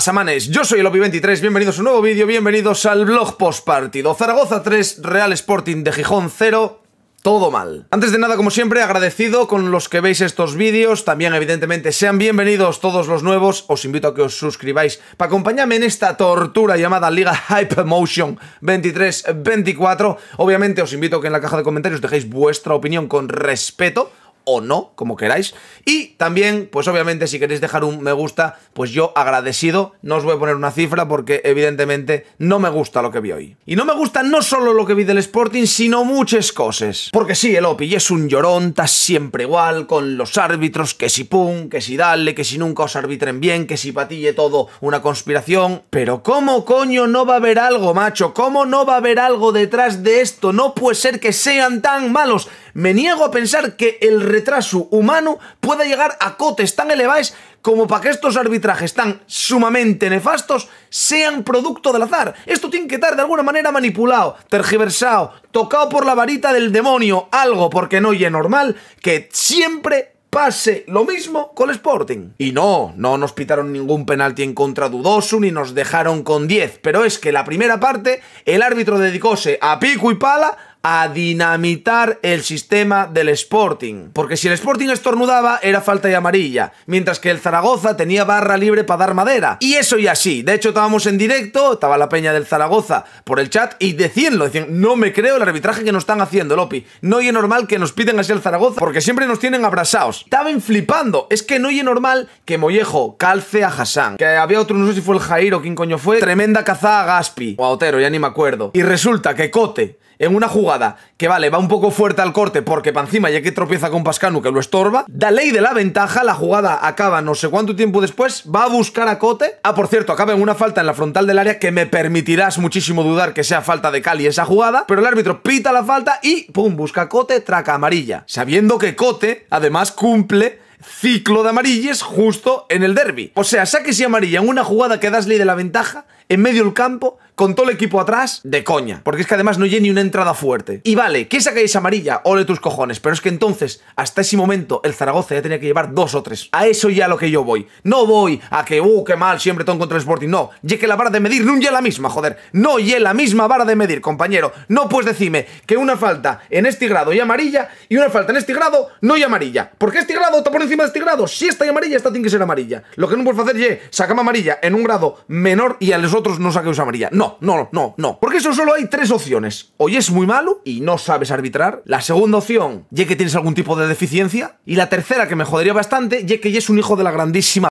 Samanes, Yo soy el 23 bienvenidos a un nuevo vídeo, bienvenidos al blog postpartido. Zaragoza 3, Real Sporting de Gijón 0, todo mal. Antes de nada, como siempre, agradecido con los que veis estos vídeos. También, evidentemente, sean bienvenidos todos los nuevos. Os invito a que os suscribáis para acompañarme en esta tortura llamada Liga Hypermotion 23-24. Obviamente, os invito a que en la caja de comentarios dejéis vuestra opinión con respeto o no, como queráis. Y también, pues obviamente, si queréis dejar un me gusta, pues yo agradecido, no os voy a poner una cifra porque evidentemente no me gusta lo que vi hoy. Y no me gusta no solo lo que vi del Sporting, sino muchas cosas. Porque sí, el Opi es un llorón, está siempre igual, con los árbitros, que si pum, que si dale, que si nunca os arbitren bien, que si patille todo una conspiración. Pero ¿cómo coño no va a haber algo, macho? ¿Cómo no va a haber algo detrás de esto? No puede ser que sean tan malos me niego a pensar que el retraso humano pueda llegar a cotes tan elevados como para que estos arbitrajes tan sumamente nefastos sean producto del azar. Esto tiene que estar de alguna manera manipulado, tergiversado, tocado por la varita del demonio, algo porque no es normal que siempre pase lo mismo con el Sporting. Y no, no nos pitaron ningún penalti en contra dudoso ni nos dejaron con 10, pero es que la primera parte el árbitro dedicóse a pico y pala a dinamitar el sistema del Sporting. Porque si el Sporting estornudaba, era falta de amarilla, mientras que el Zaragoza tenía barra libre para dar madera. Y eso y así. De hecho, estábamos en directo, estaba la peña del Zaragoza por el chat y decíanlo, decían, no me creo el arbitraje que nos están haciendo, Lopi. No oye normal que nos piden así el Zaragoza, porque siempre nos tienen abrasados. Estaban flipando. Es que no oye normal que Mollejo calce a Hassan. Que había otro, no sé si fue el Jair o quién coño fue, tremenda caza a Gaspi o a Otero, ya ni me acuerdo. Y resulta que Cote en una jugada que vale, va un poco fuerte al corte porque para encima ya que tropieza con Pascanu que lo estorba, da ley de la ventaja, la jugada acaba no sé cuánto tiempo después, va a buscar a Cote. Ah, por cierto, acaba en una falta en la frontal del área que me permitirás muchísimo dudar que sea falta de Cali esa jugada, pero el árbitro pita la falta y pum, busca Cote, traca amarilla, sabiendo que Cote además cumple ciclo de amarillas justo en el derby. O sea, saques y amarilla en una jugada que das ley de la ventaja en medio del campo, con todo el equipo atrás, de coña. Porque es que además no llega ni una entrada fuerte. Y vale, que sacáis amarilla, ole tus cojones. Pero es que entonces, hasta ese momento, el Zaragoza ya tenía que llevar dos o tres. A eso ya lo que yo voy. No voy a que, uh, qué mal, siempre tengo contra el Sporting. No, ya que la vara de medir no es la misma, joder. No es la misma vara de medir, compañero. No pues decime que una falta en este grado y amarilla y una falta en este grado no y amarilla. Porque este grado está por encima de este grado. Si esta y amarilla, esta tiene que ser amarilla. Lo que no puedes hacer ye, sacame amarilla en un grado menor y al otros no saquéis amarilla. No, no, no, no. Porque eso solo hay tres opciones. Hoy es muy malo y no sabes arbitrar. La segunda opción, ya que tienes algún tipo de deficiencia. Y la tercera, que me jodería bastante, ya que ya es un hijo de la grandísima...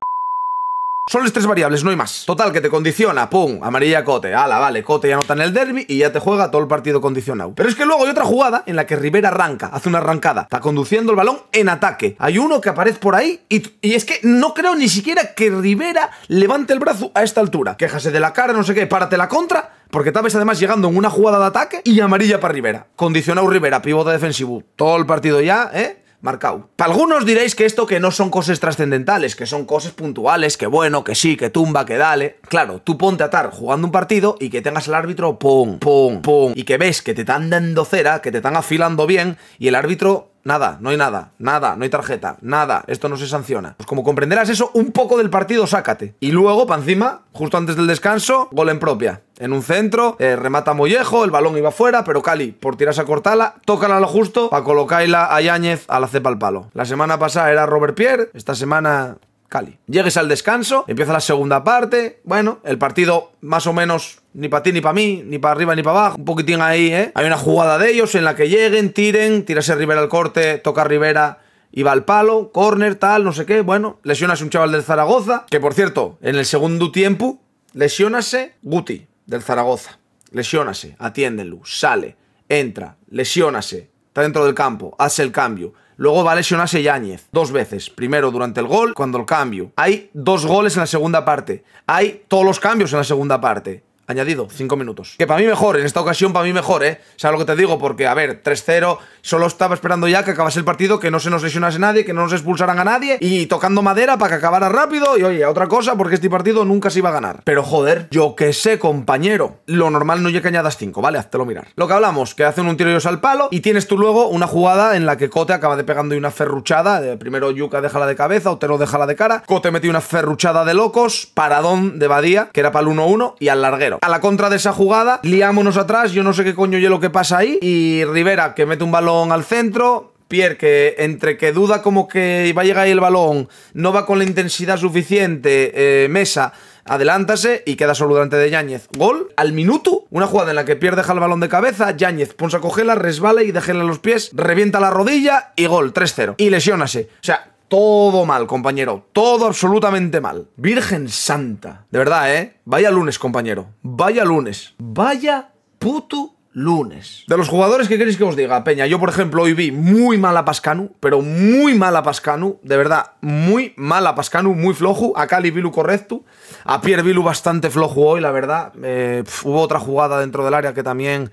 Son las tres variables, no hay más. Total, que te condiciona, pum, amarilla Cote. Ala, vale, Cote ya nota en el derby y ya te juega todo el partido condicionado. Pero es que luego hay otra jugada en la que Rivera arranca, hace una arrancada, está conduciendo el balón en ataque. Hay uno que aparece por ahí y, es que no creo ni siquiera que Rivera levante el brazo a esta altura. Quejase de la cara, no sé qué, párate la contra, porque vez además llegando en una jugada de ataque y amarilla para Rivera. Condicionado Rivera, pivote defensivo. Todo el partido ya, ¿eh? marcado. Para algunos diréis que esto que no son cosas trascendentales, que son cosas puntuales, que bueno, que sí, que tumba, que dale. Claro, tú ponte a estar jugando un partido y que tengas el árbitro pum, pum, pum, y que ves que te están dando cera, que te están afilando bien y el árbitro Nada, no hay nada, nada, no hay tarjeta, nada, esto no se sanciona. Pues como comprenderás eso, un poco del partido sácate. Y luego, para encima, justo antes del descanso, gol en propia en un centro, eh, remata Mollejo, el balón iba fuera, pero Cali, por tirarse a cortala, tocan a lo justo para colocarla a Yáñez a la cepa al palo. La semana pasada era Robert Pierre, esta semana Cali. Llegues al descanso, empieza la segunda parte. Bueno, el partido más o menos ni para ti ni para mí, ni para arriba ni para abajo. Un poquitín ahí, ¿eh? Hay una jugada de ellos en la que lleguen, tiren, tirase Rivera al corte, toca Rivera. Iba al palo, corner, tal, no sé qué. Bueno, lesionase un chaval del Zaragoza. Que por cierto, en el segundo tiempo, lesionase Guti del Zaragoza. Lesiónase, atiéndelo, sale, entra, lesiónase, está dentro del campo, hace el cambio. Luego va a lesionarse Yáñez dos veces. Primero durante el gol, cuando el cambio. Hay dos goles en la segunda parte. Hay todos los cambios en la segunda parte. Añadido, 5 minutos. Que para mí mejor, en esta ocasión para mí mejor, ¿eh? ¿Sabes lo que te digo, porque, a ver, 3-0, solo estaba esperando ya que acabase el partido, que no se nos lesionase nadie, que no nos expulsaran a nadie, y tocando madera para que acabara rápido, y oye, otra cosa, porque este partido nunca se iba a ganar. Pero joder, yo que sé, compañero, lo normal no es que añadas 5, ¿vale? Háztelo mirar. Lo que hablamos, que hacen un tiro ellos al palo, y tienes tú luego una jugada en la que Cote acaba de pegando una ferruchada, de primero Yuka déjala de cabeza, Otero déjala de cara, Cote metió una ferruchada de locos, paradón de Badía, que era para el 1-1, y al larguero. A la contra de esa jugada, liámonos atrás, yo no sé qué coño yo lo que pasa ahí. Y Rivera que mete un balón al centro, Pierre, que entre que duda como que va a llegar ahí el balón, no va con la intensidad suficiente, eh, Mesa adelántase y queda solo delante de Yáñez. Gol al minuto. Una jugada en la que Pierre deja el balón de cabeza, Yáñez ponsa a cogerla, resbala y déjela en los pies, revienta la rodilla y gol, 3-0. Y lesionase, O sea, todo mal, compañero. Todo absolutamente mal. Virgen Santa. De verdad, ¿eh? Vaya lunes, compañero. Vaya lunes. Vaya puto lunes. De los jugadores que queréis que os diga, Peña, yo por ejemplo hoy vi muy mal a Pascanu, pero muy mal a Pascanu, de verdad, muy mal a Pascanu, muy flojo, a Cali Vilu correcto, a Pierre Vilu bastante flojo hoy, la verdad, eh, hubo otra jugada dentro del área que también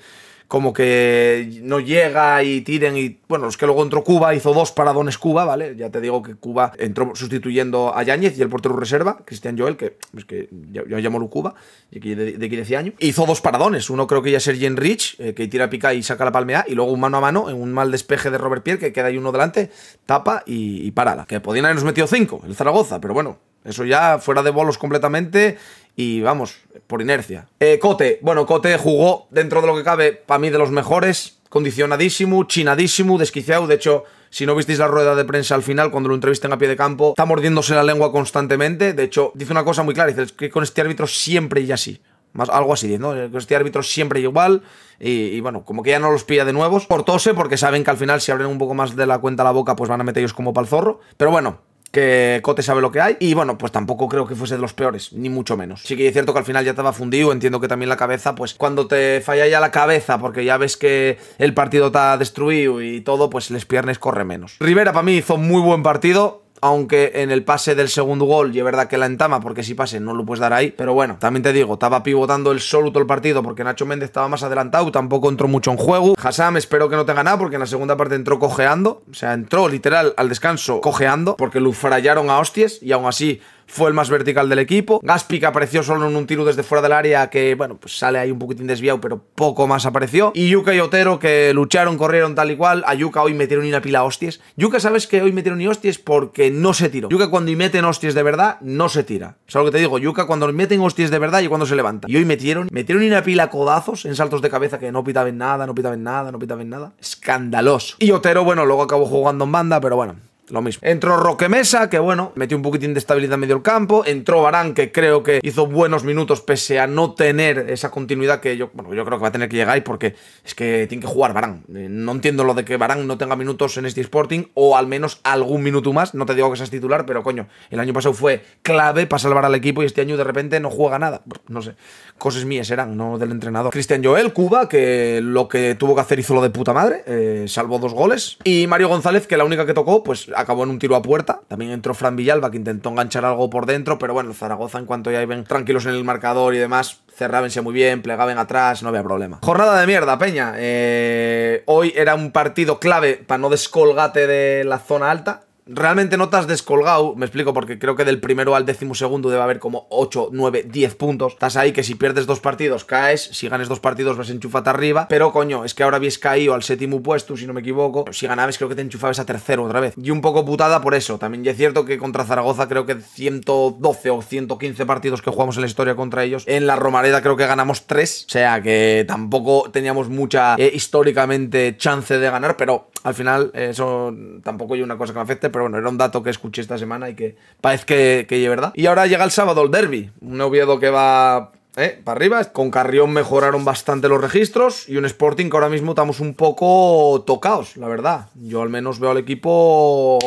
como que no llega y tiren y bueno, los que luego entró Cuba hizo dos paradones Cuba, ¿vale? Ya te digo que Cuba entró sustituyendo a Yáñez y el portero reserva, Cristian Joel, que pues, que yo llamo Cuba, de, de 15 años, hizo dos paradones, uno creo que ya es Jen Rich, eh, que tira pica y saca la palmea y luego un mano a mano en un mal despeje de Robert Pierre que queda ahí uno delante, tapa y, para la que podían habernos metido cinco, el Zaragoza, pero bueno, eso ya fuera de bolos completamente y vamos, por inercia. Eh, Cote, bueno, Cote jugó dentro de lo que cabe, para mí de los mejores, condicionadísimo, chinadísimo, desquiciado, de hecho... Si no visteis la rueda de prensa al final, cuando lo entrevisten a pie de campo, está mordiéndose la lengua constantemente. De hecho, dice una cosa muy clara: dice que con este árbitro siempre y así. Más, algo así, ¿no? Este árbitro siempre igual. Y, bueno, como que ya no los pilla de nuevos. Portose, porque saben que al final, si abren un poco más de la cuenta la boca, pues van a meter ellos como pal zorro. Pero bueno, que Cote sabe lo que hay. Y bueno, pues tampoco creo que fuese de los peores, ni mucho menos. Sí que es cierto que al final ya estaba fundido, entiendo que también la cabeza, pues cuando te falla ya la cabeza, porque ya ves que el partido está destruido y todo, pues les piernas corre menos. Rivera para mí hizo un muy buen partido, aunque en el pase del segundo gol, y es verdad que la entama, porque si pase no lo puedes dar ahí, pero bueno, también te digo, estaba pivotando el solo todo el partido porque Nacho Méndez estaba más adelantado, tampoco entró mucho en juego. Hassam espero que no tenga nada porque en la segunda parte entró cojeando, o sea, entró literal al descanso cojeando porque lo frayaron a hostias y aún así fue el más vertical del equipo. Gaspi apareció solo en un tiro desde fuera del área que, bueno, pues sale ahí un poquitín desviado, pero poco más apareció. Y Yuka y Otero que lucharon, corrieron tal y cual. A Yuka hoy metieron una pila hostias. Yuka, ¿sabes que hoy metieron y hostias? Porque no se tiró. Yuka cuando meten hostias de verdad, no se tira. Es algo que te digo, Yuka cuando meten hostias de verdad y cuando se levanta. Y hoy metieron, metieron una pila codazos en saltos de cabeza que no pitaban nada, no pitaban nada, no pitaban nada. Escandaloso. Y Otero, bueno, luego acabó jugando en banda, pero bueno, lo mismo. Entró Roque Mesa, que bueno, metió un poquitín de estabilidad en medio del campo. Entró Barán, que creo que hizo buenos minutos pese a no tener esa continuidad que yo, bueno, yo creo que va a tener que llegar ahí porque es que tiene que jugar Barán. Eh, no entiendo lo de que Barán no tenga minutos en este Sporting o al menos algún minuto más. No te digo que seas titular, pero coño, el año pasado fue clave para salvar al equipo y este año de repente no juega nada. No sé, cosas mías eran no del entrenador. Cristian Joel, Cuba, que lo que tuvo que hacer hizo lo de puta madre, eh, Salvó dos goles. Y Mario González, que la única que tocó, pues acabó en un tiro a puerta. También entró Fran Villalba, que intentó enganchar algo por dentro, pero bueno, Zaragoza, en cuanto ya iban tranquilos en el marcador y demás, cerrábanse muy bien, plegaban atrás, no había problema. Jornada de mierda, Peña. Eh, hoy era un partido clave para no descolgate de la zona alta realmente no te has descolgado, me explico, porque creo que del primero al décimo segundo debe haber como 8, 9, 10 puntos. Estás ahí que si pierdes dos partidos caes, si ganas dos partidos vas enchufate arriba, pero coño, es que ahora habéis caído al séptimo puesto, si no me equivoco. Si ganabas creo que te enchufabas a tercero otra vez. Y un poco putada por eso. También ya es cierto que contra Zaragoza creo que 112 o 115 partidos que jugamos en la historia contra ellos. En la Romareda creo que ganamos 3, o sea que tampoco teníamos mucha eh, históricamente chance de ganar, pero al final, eso tampoco hay una cosa que me afecte, pero bueno, era un dato que escuché esta semana y que parece que, que es verdad. Y ahora llega el sábado el derby, un Oviedo que va eh, para arriba. Con Carrión mejoraron bastante los registros y un Sporting que ahora mismo estamos un poco tocados, la verdad. Yo al menos veo al equipo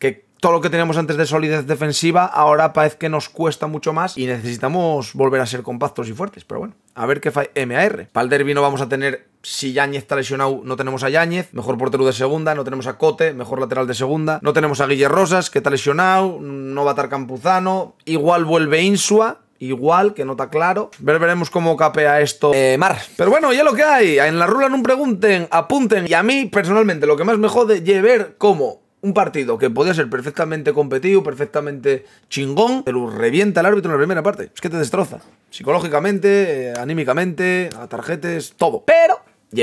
que todo lo que teníamos antes de solidez defensiva ahora parece que nos cuesta mucho más y necesitamos volver a ser compactos y fuertes. Pero bueno, a ver qué falla MAR. Para el Derby no vamos a tener si Yáñez está lesionado, no tenemos a Yáñez, mejor portero de segunda, no tenemos a Cote, mejor lateral de segunda, no tenemos a Guillermo Rosas, que está lesionado, no va a estar Campuzano, igual vuelve Insua, igual, que no está claro. veremos cómo capea esto eh, Mar. Pero bueno, ya lo que hay. En la rula no pregunten, apunten. Y a mí, personalmente, lo que más me jode es ver cómo un partido que podía ser perfectamente competido, perfectamente chingón, pero revienta el árbitro en la primera parte. Es que te destroza. Psicológicamente, eh, anímicamente, a tarjetes, todo. Pero y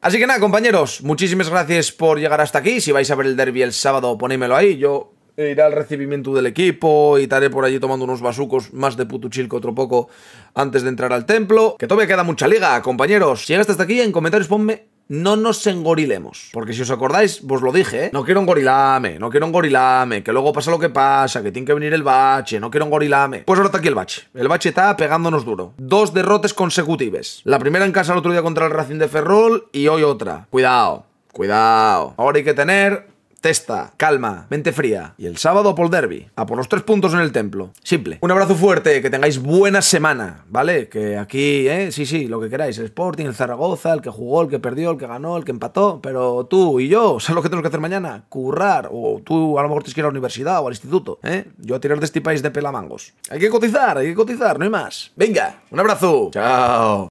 Así que nada, compañeros, muchísimas gracias por llegar hasta aquí. Si vais a ver el derby el sábado, ponémelo ahí. Yo eh, irá al recibimiento del equipo, y estaré por allí tomando unos basucos más de putuchilco que otro poco antes de entrar al templo. Que todavía queda mucha liga, compañeros. Si llegaste hasta aquí, en comentarios ponme no nos engorilemos. Porque si os acordáis, vos lo dije, ¿eh? no quiero un gorilame, no quiero un gorilame. que luego pasa lo que pasa, que tiene que venir el bache, no quiero un gorilame. Pues ahora está aquí el bache. El bache está pegándonos duro. Dos derrotes consecutivas. La primera en casa el otro día contra el Racing de Ferrol y hoy otra. Cuidado, cuidado. Ahora hay que tener Testa, calma, mente fría. Y el sábado por derby. A por los tres puntos en el templo. Simple. Un abrazo fuerte, que tengáis buena semana, ¿vale? Que aquí, ¿eh? Sí, sí, lo que queráis. El Sporting, el Zaragoza, el que jugó, el que perdió, el que ganó, el que empató. Pero tú y yo, ¿sabes lo que tenemos que hacer mañana? Currar. O tú a lo mejor te quieres a la universidad o al instituto, ¿eh? Yo a tirar de este país de pelamangos. Hay que cotizar, hay que cotizar, no hay más. Venga, un abrazo. Chao.